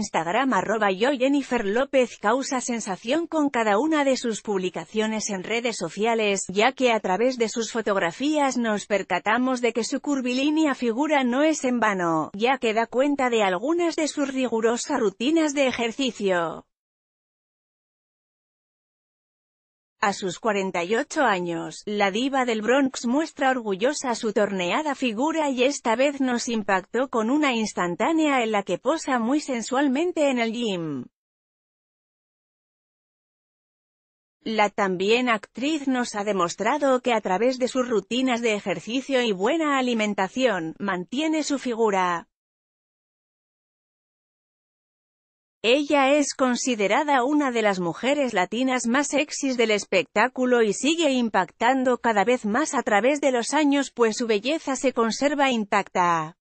Instagram arroba yo Jennifer López causa sensación con cada una de sus publicaciones en redes sociales, ya que a través de sus fotografías nos percatamos de que su curvilínea figura no es en vano, ya que da cuenta de algunas de sus rigurosas rutinas de ejercicio. A sus 48 años, la diva del Bronx muestra orgullosa su torneada figura y esta vez nos impactó con una instantánea en la que posa muy sensualmente en el gym. La también actriz nos ha demostrado que a través de sus rutinas de ejercicio y buena alimentación, mantiene su figura. Ella es considerada una de las mujeres latinas más sexys del espectáculo y sigue impactando cada vez más a través de los años pues su belleza se conserva intacta.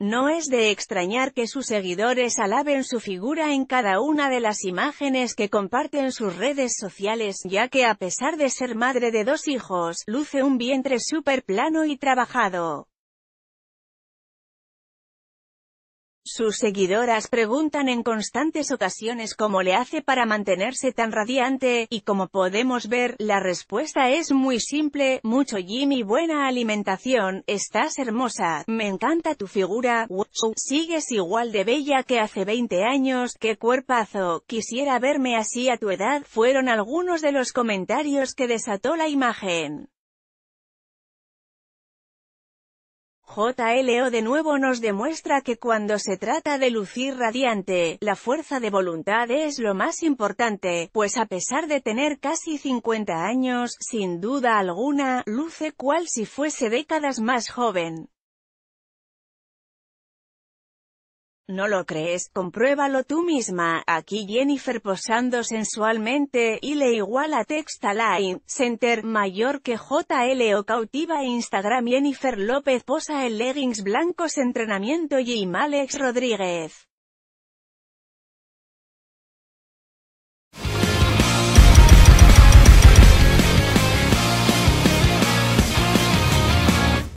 No es de extrañar que sus seguidores alaben su figura en cada una de las imágenes que comparten sus redes sociales, ya que a pesar de ser madre de dos hijos, luce un vientre súper plano y trabajado. Sus seguidoras preguntan en constantes ocasiones cómo le hace para mantenerse tan radiante, y como podemos ver, la respuesta es muy simple, mucho gym y buena alimentación, estás hermosa, me encanta tu figura, sigues igual de bella que hace 20 años, qué cuerpazo, quisiera verme así a tu edad, fueron algunos de los comentarios que desató la imagen. JLO de nuevo nos demuestra que cuando se trata de lucir radiante, la fuerza de voluntad es lo más importante, pues a pesar de tener casi 50 años, sin duda alguna, luce cual si fuese décadas más joven. ¿No lo crees? Compruébalo tú misma. Aquí Jennifer posando sensualmente, y le iguala Textaline, Center, mayor que JL o cautiva Instagram Jennifer López posa en leggings blancos entrenamiento y Alex Rodríguez.